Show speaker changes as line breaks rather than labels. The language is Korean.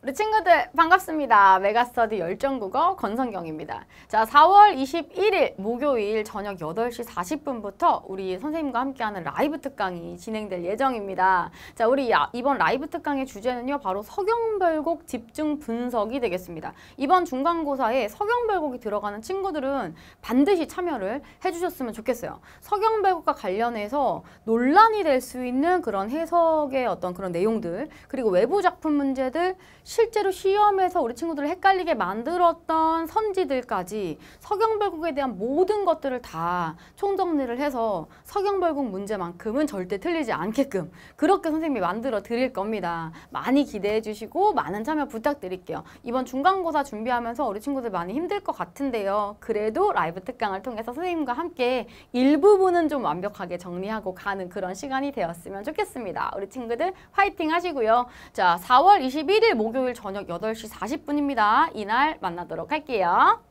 우리 친구들 반갑습니다. 메가스터디 열정국어 권성경입니다. 자, 4월 21일 목요일 저녁 8시 40분부터 우리 선생님과 함께하는 라이브 특강이 진행될 예정입니다. 자, 우리 이번 라이브 특강의 주제는요. 바로 서경별곡 집중 분석이 되겠습니다. 이번 중간고사에 서경별곡이 들어가는 친구들은 반드시 참여를 해주셨으면 좋겠어요. 서경별곡과 관련해서 논란이 될 수 있는 그런 해석의 어떤 그런 내용들 그리고 외부 작품 문제들 실제로 시험에서 우리 친구들을 헷갈리게 만들었던 선지들까지 서경벌국에 대한 모든 것들을 다 총정리를 해서 서경벌국 문제만큼은 절대 틀리지 않게끔 그렇게 선생님이 만들어 드릴 겁니다. 많이 기대해 주시고 많은 참여 부탁드릴게요. 이번 중간고사 준비하면서 우리 친구들 많이 힘들 것 같은데요. 그래도 라이브 특강을 통해서 선생님과 함께 일부분은 좀 완벽하게 정리하고 가는 그런 시간이 되었으면 좋겠습니다. 우리 친구들 화이팅 하시고요. 자, 4월 21일 목요일 월요일 저녁 8시 40분입니다. 이날 만나도록 할게요.